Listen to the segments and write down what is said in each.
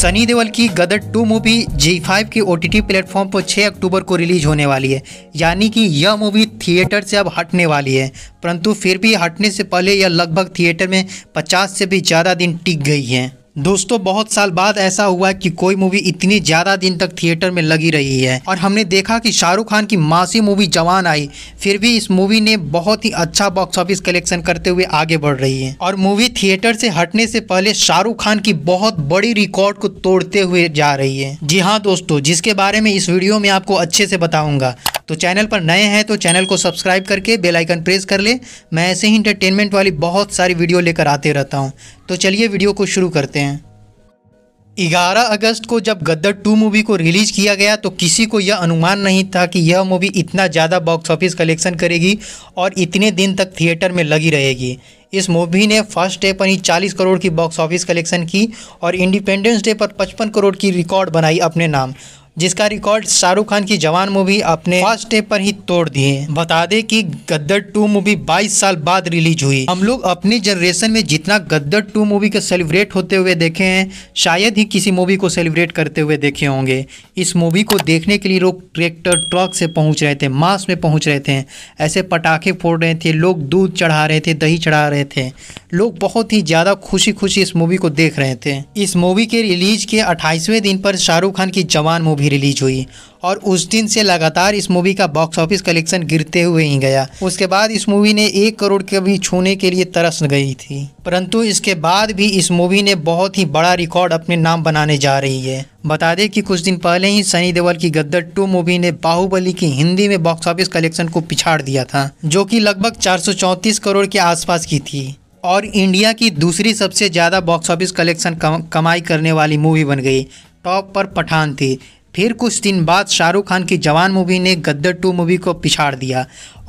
सनी देवल की Gadar two movie Zee five की O T platform पर 6 अक्टूबर को रिलीज होने वाली है यानी कि यह मूवी थिएटर से अब हटने वाली है परंतु फिर भी हटने से पहले यह लगभग थिएटर में 50 से भी ज़्यादा दिन टिक गई है दोस्तों बहुत साल बाद ऐसा हुआ कि कोई मूवी इतनी ज़्यादा दिन तक थिएटर में लगी रही है और हमने देखा कि शाहरुख खान की मासी मूवी जवान आई फिर भी इस मूवी ने बहुत ही अच्छा बॉक्स ऑफिस कलेक्शन करते हुए आगे बढ़ रही है और मूवी थिएटर से हटने से पहले शाहरुख खान की बहुत बड़ी रिकॉर्ड को तोड़ते हुए जा रही है जी हाँ दोस्तों जिसके बारे में इस वीडियो में आपको अच्छे से बताऊँगा तो चैनल पर नए हैं तो चैनल को सब्सक्राइब करके बेल आइकन प्रेस कर ले मैं ऐसे ही इंटरटेनमेंट वाली बहुत सारी वीडियो लेकर आते रहता हूँ तो चलिए वीडियो को शुरू करते हैं 11 अगस्त को जब गद्दर टू मूवी को रिलीज किया गया तो किसी को यह अनुमान नहीं था कि यह मूवी इतना ज़्यादा बॉक्स ऑफिस कलेक्शन करेगी और इतने दिन तक थिएटर में लगी रहेगी इस मूवी ने फर्स्ट डे पर ही 40 करोड़ की बॉक्स ऑफिस कलेक्शन की और इंडिपेंडेंस डे पर 55 करोड़ की रिकॉर्ड बनाई अपने नाम जिसका रिकॉर्ड शाहरुख खान की जवान मूवी अपने फर्स्ट डे पर ही तोड़ दिए बता दे कि गद्दर टू मूवी 22 साल बाद रिलीज हुई हम लोग अपनी जनरेशन में जितना गद्दर टू मूवी के सेलिब्रेट होते हुए देखे हैं शायद ही किसी मूवी को सेलिब्रेट करते हुए देखे होंगे इस मूवी को देखने के लिए लोग ट्रैक्टर ट्रक से पहुंच रहे थे मास में पहुंच रहे थे ऐसे पटाखे फोड़ रहे थे लोग दूध चढ़ा रहे थे दही चढ़ा रहे थे लोग बहुत ही ज़्यादा खुशी खुशी इस मूवी को देख रहे थे इस मूवी के रिलीज के अट्ठाईसवें दिन पर शाहरुख खान की जवान मूवी भी रिलीज हुई और उस दिन से लगातार इस मूवी का बॉक्स ऑफिस कलेक्शन गिरते हुए ही गया उसके बाद इस मूवी ने एक करोड़ के भी छूने के लिए तरस गई थी परंतु इसके बाद भी इस मूवी ने बहुत ही बड़ा रिकॉर्ड अपने नाम बनाने जा रही है बता दें कि कुछ दिन पहले ही सनी देवल की गद्दर टू मूवी ने बाहुबली की हिंदी में बॉक्स ऑफिस कलेक्शन को पिछाड़ दिया था जो की लगभग चार करोड़ के आसपास की थी और इंडिया की दूसरी सबसे ज़्यादा बॉक्स ऑफिस कलेक्शन कमाई करने वाली मूवी बन गई टॉप पर पठान थी फिर कुछ दिन बाद शाहरुख खान की जवान मूवी ने गद्दर टू मूवी को पिछाड़ दिया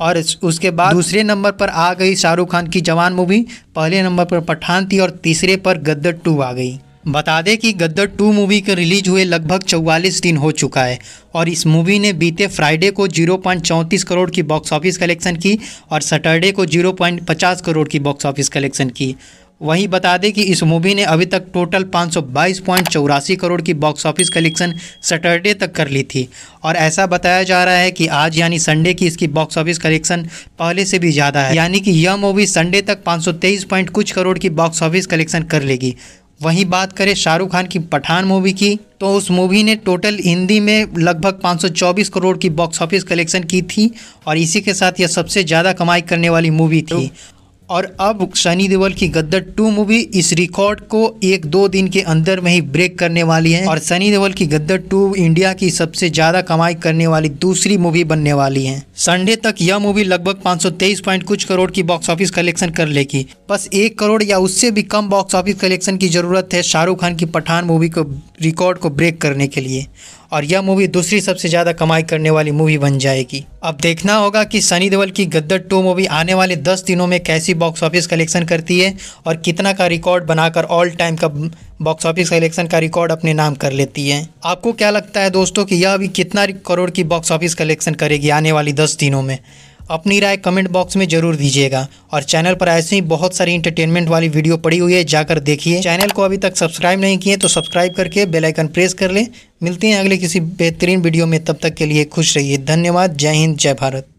और उसके बाद दूसरे नंबर पर आ गई शाहरुख खान की जवान मूवी पहले नंबर पर पठान थी और तीसरे पर गद्दर टू आ गई बता दें कि गद्दर टू मूवी के रिलीज हुए लगभग 44 दिन हो चुका है और इस मूवी ने बीते फ्राइडे को 0.34 करोड़ की बॉक्स ऑफिस कलेक्शन की और सैटरडे को 0.50 करोड़ की बॉक्स ऑफिस कलेक्शन की वहीं बता दें कि इस मूवी ने अभी तक टोटल पाँच करोड़ की बॉक्स ऑफिस कलेक्शन सैटरडे तक कर ली थी और ऐसा बताया जा रहा है कि आज यानी संडे की इसकी बॉक्स ऑफिस कलेक्शन पहले से भी ज़्यादा है यानी कि यह मूवी संडे तक पाँच पॉइंट कुछ करोड़ की बॉक्स ऑफिस कलेक्शन कर लेगी वहीं बात करें शाहरुख खान की पठान मूवी की तो उस मूवी ने टोटल हिंदी में लगभग 524 करोड़ की बॉक्स ऑफिस कलेक्शन की थी और इसी के साथ यह सबसे ज़्यादा कमाई करने वाली मूवी थी और अब सनी देवल की गद्दर टू मूवी इस रिकॉर्ड को एक दो दिन के अंदर में ही ब्रेक करने वाली है और सनी देवल की गद्दर टू इंडिया की सबसे ज़्यादा कमाई करने वाली दूसरी मूवी बनने वाली है संडे तक यह मूवी लगभग 523 पॉइंट कुछ करोड़ की बॉक्स ऑफिस कलेक्शन कर लेगी बस एक करोड़ या उससे भी कम बॉक्स ऑफिस कलेक्शन की ज़रूरत है शाहरुख खान की पठान मूवी को रिकॉर्ड को ब्रेक करने के लिए और यह मूवी दूसरी सबसे ज़्यादा कमाई करने वाली मूवी बन जाएगी अब देखना होगा कि सनी देवल की गद्दर टू मूवी आने वाले दस दिनों में कैसी बॉक्स ऑफिस कलेक्शन करती है और कितना का रिकॉर्ड बनाकर ऑल टाइम का बॉक्स ऑफिस कलेक्शन का रिकॉर्ड अपने नाम कर लेती है आपको क्या लगता है दोस्तों कि यह अभी कितना करोड़ की बॉक्स ऑफिस कलेक्शन करेगी आने वाली दस दिनों में अपनी राय कमेंट बॉक्स में जरूर दीजिएगा और चैनल पर ऐसे ही बहुत सारी इंटरटेनमेंट वाली वीडियो पड़ी हुई है जाकर देखिए चैनल को अभी तक सब्सक्राइब नहीं किए तो सब्सक्राइब करके बेलाइकन प्रेस कर लें मिलते हैं अगले किसी बेहतरीन वीडियो में तब तक के लिए खुश रहिए धन्यवाद जय हिंद जय भारत